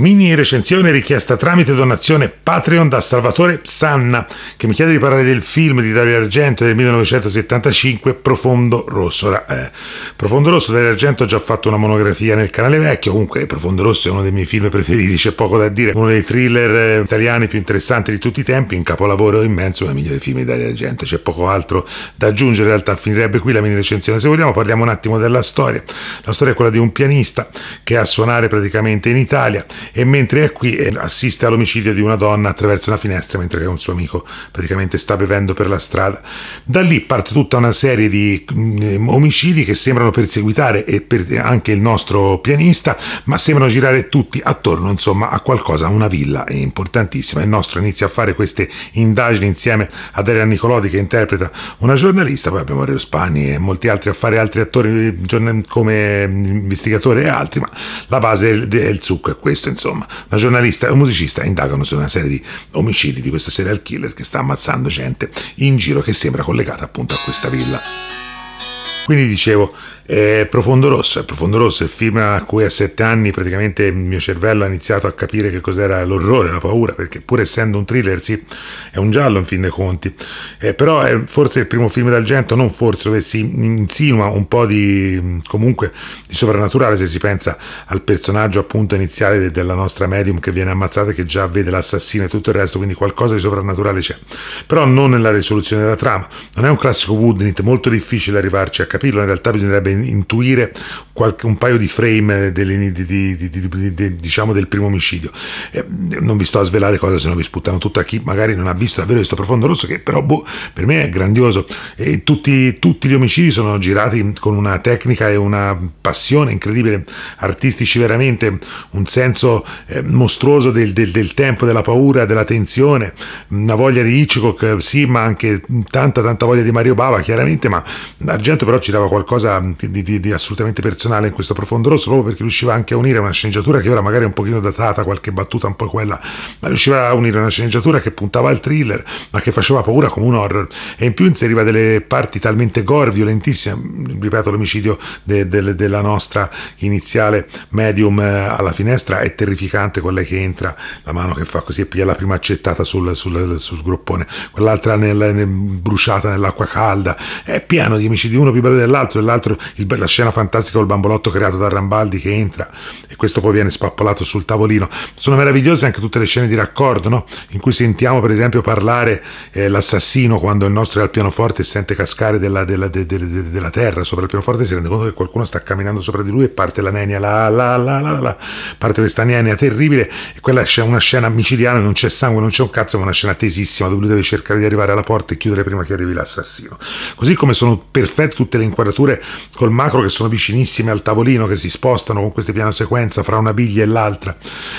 Mini recensione richiesta tramite donazione Patreon da Salvatore Sanna, che mi chiede di parlare del film di Dario Argento del 1975 Profondo Rosso. Ora, eh, Profondo Rosso Dario Argento ho già fatto una monografia nel canale vecchio, comunque Profondo Rosso è uno dei miei film preferiti, c'è poco da dire, uno dei thriller eh, italiani più interessanti di tutti i tempi, un capolavoro immenso, uno dei migliori film di Dario Argento, c'è poco altro da aggiungere, in realtà finirebbe qui la mini recensione. Se vogliamo parliamo un attimo della storia. La storia è quella di un pianista che è a suonare praticamente in Italia e mentre è qui eh, assiste all'omicidio di una donna attraverso una finestra mentre un suo amico praticamente sta bevendo per la strada. Da lì parte tutta una serie di mm, eh, omicidi che sembrano perseguitare eh, anche il nostro pianista, ma sembrano girare tutti attorno insomma a qualcosa, a una villa importantissima. Il nostro inizia a fare queste indagini insieme ad Arian Nicolodi che interpreta una giornalista, poi abbiamo Mario Spani e molti altri a fare altri attori come mm, investigatore e altri, ma la base del succo è questo. Insomma insomma. Una giornalista e un musicista indagano su una serie di omicidi di questo serial killer che sta ammazzando gente in giro che sembra collegata appunto a questa villa. Quindi dicevo, eh, Profondo Rosso, Profondo Rosso, il film a cui a sette anni praticamente il mio cervello ha iniziato a capire che cos'era l'orrore, la paura, perché pur essendo un thriller, sì, è un giallo in fin dei conti, eh, però è forse il primo film d'Argento, non forse, dove si insinua un po' di, comunque, di sovrannaturale se si pensa al personaggio appunto iniziale de- della nostra medium che viene ammazzata e che già vede l'assassino e tutto il resto, quindi qualcosa di sovrannaturale c'è, però non nella risoluzione della trama, non è un classico Woodnit, molto difficile arrivarci a capire capirlo, in realtà bisognerebbe intuire qualche, un paio di frame delle, di, di, di, diciamo del primo omicidio. Eh, non vi sto a svelare cosa se no vi sputtano tutto a chi magari non ha visto davvero questo profondo rosso, che però boh, per me è grandioso. E tutti, tutti gli omicidi sono girati con una tecnica e una passione incredibile, artistici veramente, un senso eh, mostruoso del, del, del tempo, della paura, della tensione, una voglia di Hitchcock, eh, sì, ma anche tanta tanta voglia di Mario Bava, chiaramente, ma Argento però ci dava qualcosa di, di, di, assolutamente personale in questo profondo rosso, proprio perché riusciva anche a unire una sceneggiatura che ora magari è un pochino datata, qualche battuta un po' quella, ma riusciva a unire una sceneggiatura che puntava al thriller, ma che faceva paura come un horror, e in più inseriva delle parti talmente gore, violentissime, ripeto l'omicidio de, de, della nostra iniziale medium eh, alla finestra è terrificante, quella che entra, la mano che fa così e piglia la prima accettata sul, sul, sul groppone, quell'altra nel, nel, bruciata nell'acqua calda, è pieno di omicidi, uno più libero dell'altro, e l'altro, il, la scena fantastica col bambolotto creato da Rambaldi che entra e questo poi viene spappolato sul tavolino. Sono meravigliose anche tutte le scene di raccordo, no? in cui sentiamo per esempio parlare eh, l'assassino quando il nostro è al pianoforte e sente cascare della, della, de, de, de, della terra sopra il pianoforte, si rende conto che qualcuno sta camminando sopra di lui e parte la nenia, la, la, la, la, la, parte questa nenia terribile e quella è una scena micidiana, non c'è sangue, non c'è un cazzo, ma una scena tesissima dove lui deve cercare di arrivare alla porta e chiudere prima che arrivi l'assassino. Così come sono perfette tutte le le inquadrature col macro che sono vicinissime al tavolino che si spostano con queste piano sequenza fra una biglia e l'altra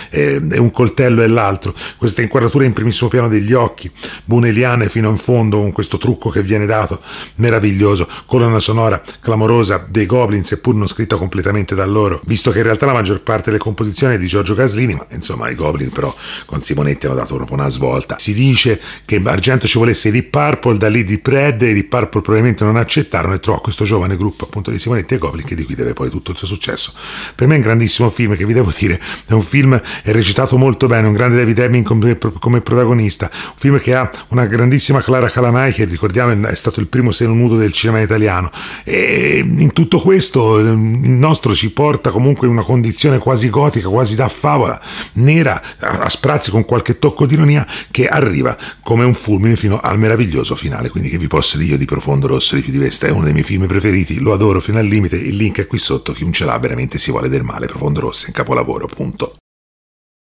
e, e un coltello e l'altro queste inquadrature in primissimo piano degli occhi buneliane fino in fondo con questo trucco che viene dato meraviglioso colonna sonora clamorosa dei Goblins, seppur non scritta completamente da loro visto che in realtà la maggior parte delle composizioni è di Giorgio Gaslini, ma insomma i Goblin però con Simonetti hanno dato proprio una svolta si dice che Argento ci volesse i Purple da lì di Pred e i Purple probabilmente non accettarono e trovò questo giovane gruppo appunto di Simonetti e Goblin che di cui deve poi tutto il suo successo. Per me è un grandissimo film che vi devo dire, è un film è recitato molto bene, un grande David Hemming come, come, protagonista, un film che ha una grandissima Clara Calamai che ricordiamo è stato il primo seno nudo del cinema italiano e in tutto questo il nostro ci porta comunque in una condizione quasi gotica, quasi da favola, nera, a sprazzi con qualche tocco di ironia che arriva come un fulmine fino al meraviglioso finale, quindi che vi posso dire io di profondo rosso di più di veste è uno dei miei film miei preferiti, lo adoro fino al limite, il link è qui sotto, chi non ce l'ha veramente si vuole del male, Profondo Rosso è capolavoro, punto.